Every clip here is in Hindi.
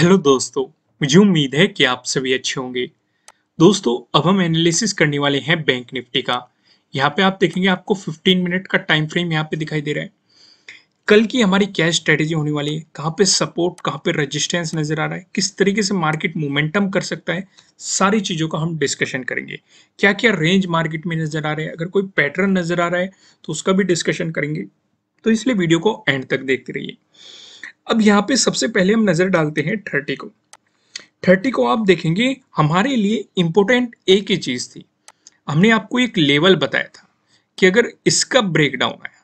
हेलो दोस्तों मुझे उम्मीद है कि आप सभी अच्छे होंगे दोस्तों अब हम एनालिसिस करने वाले हैं बैंक निफ्टी का यहाँ पे आप देखेंगे आपको 15 मिनट का टाइम फ्रेम यहाँ पे दिखाई दे रहा है कल की हमारी क्या स्ट्रेटेजी होने वाली है कहाँ पे सपोर्ट कहाँ पे रेजिस्टेंस नज़र आ रहा है किस तरीके से मार्केट मोमेंटम कर सकता है सारी चीज़ों का हम डिस्कशन करेंगे क्या क्या रेंज मार्केट में नज़र आ रहा है अगर कोई पैटर्न नज़र आ रहा है तो उसका भी डिस्कशन करेंगे तो इसलिए वीडियो को एंड तक देखते रहिए अब यहाँ पे सबसे पहले हम नज़र डालते हैं थर्टी को थर्टी को आप देखेंगे हमारे लिए इम्पोर्टेंट एक ही चीज़ थी हमने आपको एक लेवल बताया था कि अगर इसका ब्रेकडाउन आया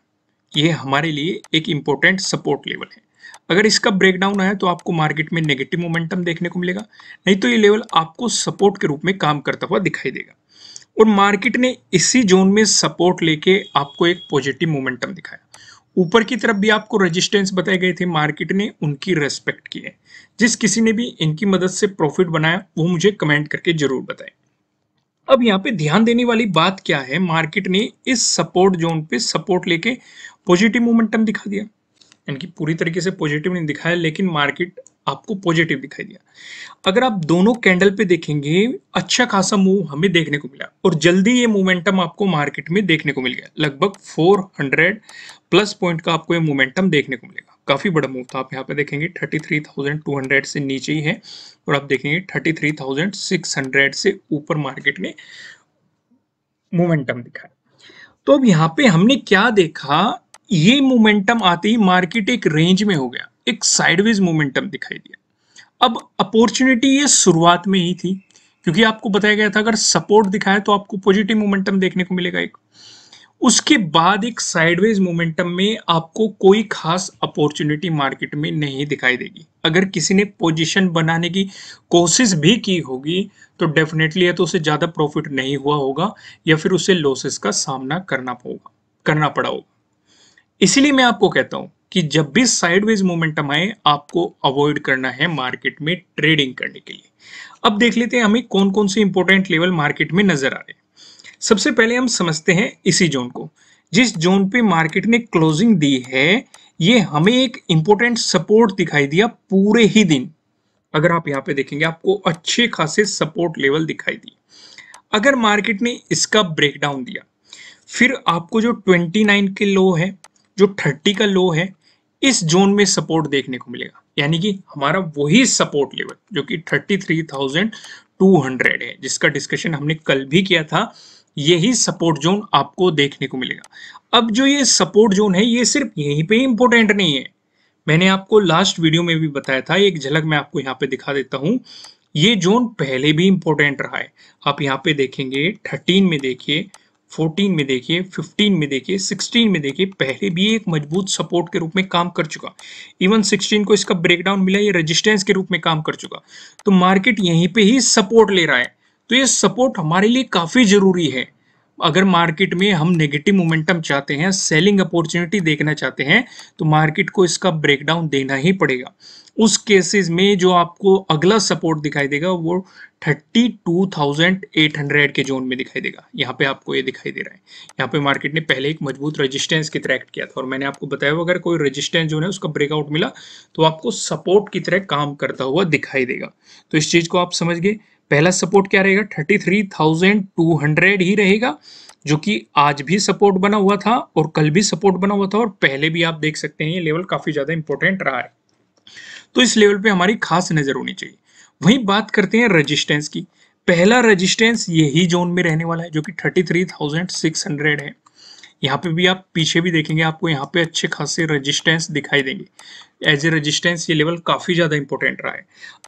ये हमारे लिए एक इम्पोर्टेंट सपोर्ट लेवल है अगर इसका ब्रेकडाउन आया तो आपको मार्केट में नेगेटिव मोमेंटम देखने को मिलेगा नहीं तो ये लेवल आपको सपोर्ट के रूप में काम करता हुआ दिखाई देगा और मार्केट ने इसी जोन में सपोर्ट लेके आपको एक पॉजिटिव मोमेंटम दिखाया ऊपर की तरफ भी आपको रेजिस्टेंस बताए गए थे मार्केट ने उनकी रेस्पेक्ट की है जिस किसी ने भी इनकी मदद से प्रॉफिट बनाया वो मुझे कमेंट करके जरूर बताए अब यहाँ पे ध्यान देने वाली बात क्या है मार्केट ने इस सपोर्ट जोन पे सपोर्ट लेके पॉजिटिव मोमेंटम दिखा दिया इनकी पूरी तरीके से पॉजिटिव नहीं दिखाया लेकिन मार्केट आपको पॉजिटिव दिखाई दिया अगर आप दोनों कैंडल पे देखेंगे अच्छा खासा मूव हमें देखने को मिला और जल्दी ये मोमेंटम आपको मार्केट में देखने को मिल गया लगभग 400 प्लस पॉइंट का आपको ये मोमेंटम देखने को मिलेगा काफ़ी बड़ा मूव था आप यहाँ पे देखेंगे 33,200 से नीचे ही है और आप देखेंगे थर्टी से ऊपर मार्केट ने मोमेंटम दिखाया तो अब यहाँ पे हमने क्या देखा ये मोमेंटम आते ही मार्केट एक रेंज में हो गया एक साइडवेज मोमेंटम दिखाई दिया अब अपॉर्चुनिटी ये शुरुआत में ही थी क्योंकि आपको बताया गया था अगर सपोर्ट दिखाए तो आपको पॉजिटिव मोमेंटम देखने को मिलेगा एक उसके बाद एक साइडवेज मोमेंटम में आपको कोई खास अपॉर्चुनिटी मार्केट में नहीं दिखाई देगी अगर किसी ने पोजीशन बनाने की कोशिश भी की होगी तो डेफिनेटली या तो उसे ज़्यादा प्रॉफिट नहीं हुआ होगा या फिर उसे लॉसेस का सामना करना होगा करना पड़ा होगा इसीलिए मैं आपको कहता हूं कि जब भी साइडवेज मोमेंटम आए आपको अवॉइड करना है मार्केट में ट्रेडिंग करने के लिए अब देख लेते हैं हमें कौन कौन से इंपॉर्टेंट लेवल मार्केट में नजर आ रहे हैं सबसे पहले हम समझते हैं इसी जोन को जिस जोन पे मार्केट ने क्लोजिंग दी है ये हमें एक इंपॉर्टेंट सपोर्ट दिखाई दिया पूरे ही दिन अगर आप यहाँ पे देखेंगे आपको अच्छे खासे सपोर्ट लेवल दिखाई दिए अगर मार्केट ने इसका ब्रेकडाउन दिया फिर आपको जो 29 के लो है जो थर्टी का लो है इस जोन में सपोर्ट देखने को मिलेगा यानी कि हमारा वही सपोर्ट लेवल जो कि thirty three thousand two hundred है जिसका डिस्कशन हमने कल भी किया था यही सपोर्ट जोन आपको देखने को मिलेगा अब जो ये सपोर्ट जोन है ये सिर्फ यहीं पे इंपॉर्टेंट नहीं है मैंने आपको लास्ट वीडियो में भी बताया था एक झलक मैं आपको यहाँ पे दिखा देता हूं ये जोन पहले भी इंपॉर्टेंट रहा है आप यहाँ पे देखेंगे थर्टीन में देखिए 14 में देखिए 15 में देखिए 16 में देखिए पहले भी एक मजबूत सपोर्ट के रूप में काम कर चुका इवन 16 को इसका ब्रेकडाउन मिला ये रेजिस्टेंस के रूप में काम कर चुका तो मार्केट यहीं पे ही सपोर्ट ले रहा है तो ये सपोर्ट हमारे लिए काफ़ी ज़रूरी है अगर मार्केट में हम नेगेटिव मोमेंटम चाहते हैं सेलिंग अपॉर्चुनिटी देखना चाहते हैं तो मार्केट को इसका ब्रेकडाउन देना ही पड़ेगा उस केसेस में जो आपको अगला सपोर्ट दिखाई देगा वो 32,800 के जोन में दिखाई देगा यहाँ पे आपको ये दिखाई दे रहा है यहाँ पे मार्केट ने पहले एक मजबूत रेजिस्टेंस की तरह एक्ट किया था और मैंने आपको बताया हुआ अगर कोई रेजिस्टेंस जो है उसका ब्रेकआउट मिला तो आपको सपोर्ट की तरह काम करता हुआ दिखाई देगा तो इस चीज़ को आप समझ गए पहला सपोर्ट क्या रहेगा थर्टी ही रहेगा जो कि आज भी सपोर्ट बना हुआ था और कल भी सपोर्ट बना हुआ था और पहले भी आप देख सकते हैं ये लेवल काफ़ी ज़्यादा इंपॉर्टेंट रहा है तो इस लेवल पे हमारी खास नज़र होनी चाहिए वहीं बात करते हैं रेजिस्टेंस की पहला रेजिस्टेंस यही जोन में रहने वाला है जो कि 33,600 है यहाँ पे भी आप पीछे भी देखेंगे आपको यहाँ पे अच्छे खासे रजिस्टेंस दिखाई देंगे एज ए रजिस्टेंस ये लेवल काफ़ी ज़्यादा इंपॉर्टेंट रहा है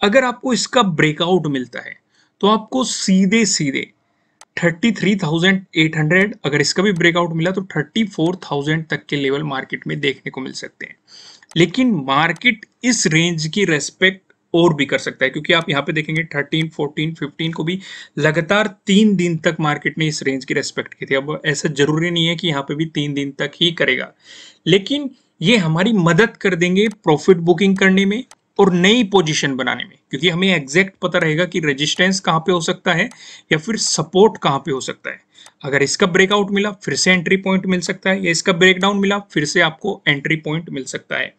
अगर आपको इसका ब्रेकआउट मिलता है तो आपको सीधे सीधे 33,800 अगर इसका भी ब्रेकआउट मिला तो 34,000 तक के लेवल मार्केट में देखने को मिल सकते हैं लेकिन मार्केट इस रेंज की रेस्पेक्ट और भी कर सकता है क्योंकि आप यहां पे देखेंगे 13, 14, 15 को भी लगातार तीन दिन तक मार्केट ने इस रेंज की रेस्पेक्ट की थी अब ऐसा जरूरी नहीं है कि यहां पे भी तीन दिन तक ही करेगा लेकिन ये हमारी मदद कर देंगे प्रॉफिट बुकिंग करने में और नई पोजीशन बनाने में क्योंकि हमें एग्जैक्ट पता रहेगा कि रेजिस्टेंस कहाँ पे हो सकता है या फिर सपोर्ट कहाँ पे हो सकता है अगर इसका ब्रेकआउट मिला फिर से एंट्री पॉइंट मिल सकता है या इसका ब्रेकडाउन मिला फिर से आपको एंट्री पॉइंट मिल सकता है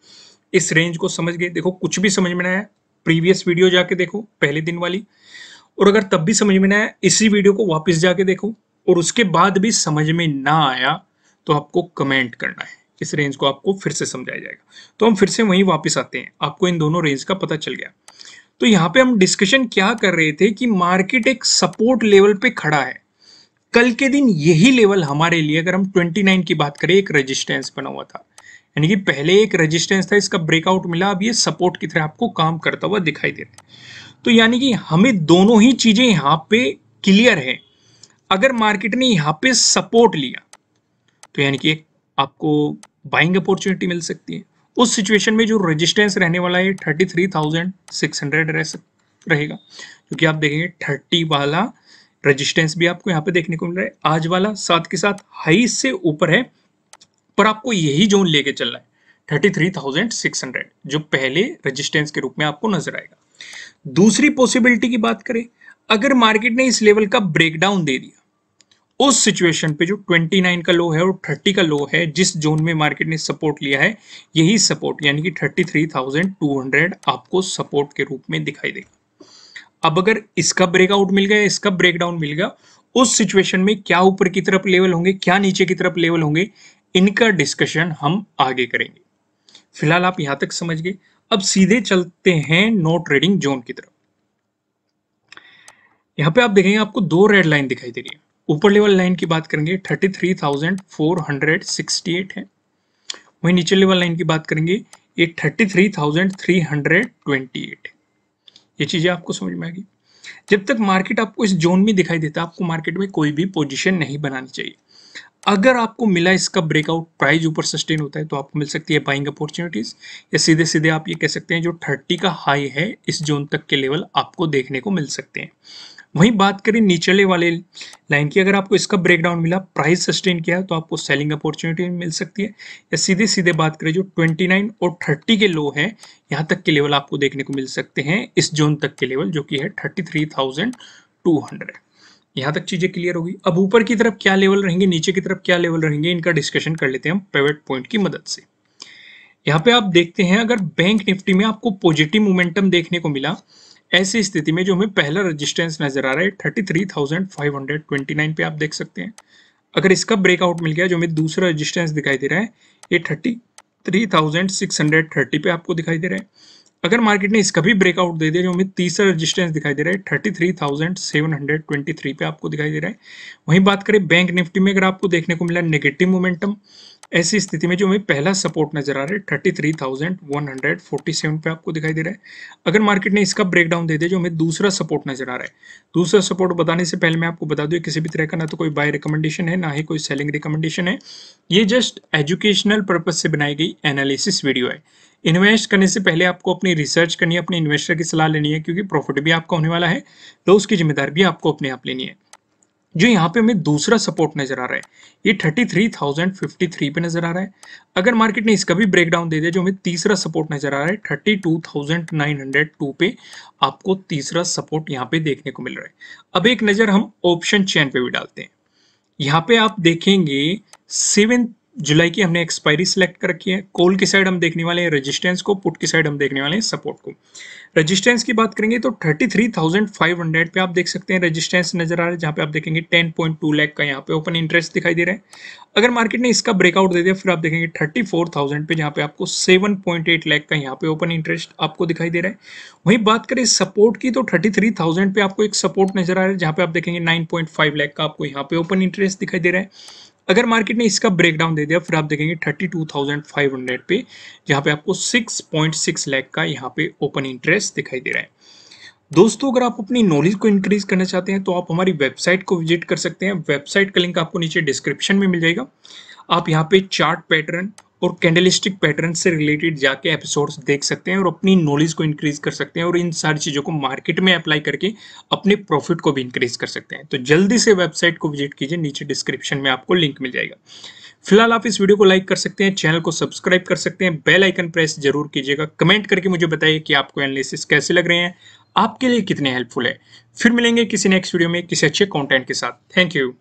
इस रेंज को समझ गए देखो कुछ भी समझ में आया प्रीवियस वीडियो जाके देखो पहले दिन वाली और अगर तब भी समझ में ना आया इसी वीडियो को वापस जाके देखो और उसके बाद भी समझ में ना आया तो आपको कमेंट करना है इस रेंज को आपको फिर से समझाया जाएगा तो हम फिर से वहीं वापस आते हैं आपको इन दोनों रेंज का पता चल गया तो यहाँ पे हम डिस्कशन क्या कर रहे थे कि मार्केट एक सपोर्ट लेवल पे खड़ा है कल के दिन यही लेवल हमारे लिए अगर हम 29 की बात करें एक रेजिस्टेंस बना हुआ था यानी कि पहले एक रेजिस्टेंस था इसका ब्रेकआउट मिला अब ये सपोर्ट की तरह आपको काम करता हुआ दिखाई दे रहा है तो यानी कि हमें दोनों ही चीजें यहाँ पे क्लियर है अगर मार्केट ने यहाँ पे सपोर्ट लिया तो यानी कि आपको बाइंग अपॉर्चुनिटी मिल सकती है उस सिचुएशन में जो रेजिस्टेंस रहने वाला है thirty three thousand six hundred रह सक रहेगा क्योंकि आप देखेंगे थर्टी वाला रेजिस्टेंस भी आपको यहाँ पे देखने को मिल रहा है आज वाला साथ के साथ हाई से ऊपर है पर आपको यही जोन लेके चलना है thirty three thousand six hundred जो पहले रजिस्टेंस के रूप में आपको नजर आएगा दूसरी पॉसिबिलिटी की बात करें अगर मार्केट ने इस लेवल का ब्रेकडाउन दे दिया उस सिचुएशन पे जो 29 का लो है और 30 का लो है जिस जोन में मार्केट ने सपोर्ट लिया है यही सपोर्ट यानी कि 33,200 आपको सपोर्ट के रूप में दिखाई देगा अब अगर इसका ब्रेकआउट मिल गया इसका ब्रेकडाउन मिल गया उस सिचुएशन में क्या ऊपर की तरफ लेवल होंगे क्या नीचे की तरफ लेवल होंगे इनका डिस्कशन हम आगे करेंगे फिलहाल आप यहां तक समझ गए अब सीधे चलते हैं नो ट्रेडिंग जोन की तरफ यहां पे आप देखेंगे आपको दो रेड लाइन दिखाई दे रही है ऊपर लेवल लाइन की बात करेंगे 33,468 है वहीं नीचे लेवल लाइन की बात करेंगे ये 33,328 ये चीज़ें आपको समझ में आएगी जब तक मार्केट आपको इस जोन में दिखाई देता आपको मार्केट में कोई भी पोजीशन नहीं बनानी चाहिए अगर आपको मिला इसका ब्रेकआउट प्राइस ऊपर सस्टेन होता है तो आपको मिल सकती है बाइंग अपॉर्चुनिटीज़ या सीधे सीधे आप ये कह सकते हैं जो 30 का हाई है इस जोन तक के लेवल आपको देखने को मिल सकते हैं वहीं बात करें निचले वाले लाइन की अगर आपको इसका ब्रेकडाउन मिला प्राइस सस्टेन किया है तो आपको सेलिंग अपॉर्चुनिटी मिल सकती है या सीधे सीधे बात करें जो 29 और 30 के लो है यहाँ तक के लेवल आपको देखने को मिल सकते हैं इस जोन तक के लेवल जो कि है 33,200 यहाँ तक चीज़ें क्लियर होगी अब ऊपर की तरफ क्या लेवल रहेंगे नीचे की तरफ क्या लेवल रहेंगे इनका डिस्कशन कर लेते हैं हम प्राइवेट पॉइंट की मदद से यहाँ पे आप देखते हैं अगर बैंक निफ्टी में आपको पॉजिटिव मोमेंटम देखने को मिला ऐसी स्थिति में जो हमें पहला रजिस्टेंस नजर आ रहा है thirty three thousand five hundred twenty nine पे आप देख सकते हैं अगर इसका ब्रेकआउट मिल गया जो हमें दूसरा रजिस्टेंस दिखाई दे रहा है ये thirty three thousand six hundred thirty पे आपको दिखाई दे रहा है अगर मार्केट ने इसका भी ब्रेकआउट दे दिया जो हमें तीसरा रजिस्टेंस दिखाई दे रहा है thirty three thousand seven hundred twenty three पे आपको दिखाई दे रहा है वहीं बात करें बैंक निफ्टी में अगर आपको देखने को मिला नेगेटिव मोमेंटम ऐसी स्थिति में जो हमें पहला सपोर्ट नजर आ रहा है thirty three thousand one hundred forty seven पे आपको दिखाई दे रहा है अगर मार्केट ने इसका ब्रेकडाउन दे दे जो हमें दूसरा सपोर्ट नजर आ रहा है दूसरा सपोर्ट बताने से पहले मैं आपको बता दू किसी भी तरह का ना तो कोई बाय रिकमेंडेशन है ना ही कोई सेलिंग रिकमेंडेशन है ये जस्ट एजुकेशनल पर्पज से बनाई गई एनालिसिस वीडियो है इन्वेस्ट करने से पहले आपको अपनी रिसर्च करनी है अपने इन्वेस्टर की सलाह लेनी है क्योंकि प्रॉफिट भी आपका होने वाला है तो उसकी जिम्मेदारी भी आपको अपने आप लेनी है जो यहाँ पे हमें दूसरा सपोर्ट नजर आ रहा है ये thirty three thousand fifty three पे नजर आ रहा है अगर मार्केट ने इसका भी ब्रेकडाउन दे दिया जो हमें तीसरा सपोर्ट नजर आ रहा है thirty two thousand nine hundred two पे आपको तीसरा सपोर्ट यहाँ पे देखने को मिल रहा है अब एक नजर हम ऑप्शन चैन पे भी डालते हैं यहाँ पे आप देखेंगे सेवन जुलाई की हमने एक्सपायरी सिलेक्ट कर रखी है कोल की साइड हम देखने वाले हैं रेजिस्टेंस को पुट की साइड हम देखने वाले हैं सपोर्ट को रेजिस्टेंस की बात करेंगे तो 33,500 पे आप देख सकते हैं रेजिस्टेंस नजर आ रहा है जहां पे आप देखेंगे 10.2 लैक का यहाँ पे ओपन इंटरेस्ट दिखाई दे रहा है अगर मार्केट ने इसका ब्रेकआउट दे दिया फिर आप देखेंगे थर्टी पे जहाँ पे आपको सेवन पॉइंट का यहाँ पे ओपन इंटरेस्ट आपको दिखाई दे रहा है वहीं बात करें सपोर्ट की तो थर्टी पे आपको एक सपोर्ट नजर आ रहा है जहाँ पे आप देखेंगे नाइन लाख का आपको यहाँ पे ओपन इंटरेस्ट दिखाई दे रहा है अगर मार्केट ने इसका ब्रेकडाउन दे दिया फिर आप देखेंगे 32,500 पे जहाँ पे आपको 6.6 लाख का यहाँ पे ओपन इंटरेस्ट दिखाई दे रहा है दोस्तों अगर आप अपनी नॉलेज को इंक्रीज करना चाहते हैं तो आप हमारी वेबसाइट को विजिट कर सकते हैं वेबसाइट का लिंक आपको नीचे डिस्क्रिप्शन में मिल जाएगा आप यहाँ पे चार्ट पैटर्न और कैंडलिस्टिक पैटर्न से रिलेटेड जाके एपिसोड्स देख सकते हैं और अपनी नॉलेज को इंक्रीज कर सकते हैं और इन सारी चीज़ों को मार्केट में अप्लाई करके अपने प्रॉफिट को भी इंक्रीज कर सकते हैं तो जल्दी से वेबसाइट को विजिट कीजिए नीचे डिस्क्रिप्शन में आपको लिंक मिल जाएगा फिलहाल आप इस वीडियो को लाइक कर सकते हैं चैनल को सब्सक्राइब कर सकते हैं बेल आइकन प्रेस जरूर कीजिएगा कमेंट करके मुझे बताइए कि आपको एनालिसिस कैसे लग रहे हैं आपके लिए कितने हेल्पफुल है फिर मिलेंगे किसी नेक्स्ट वीडियो में किसी अच्छे कॉन्टेंट के साथ थैंक यू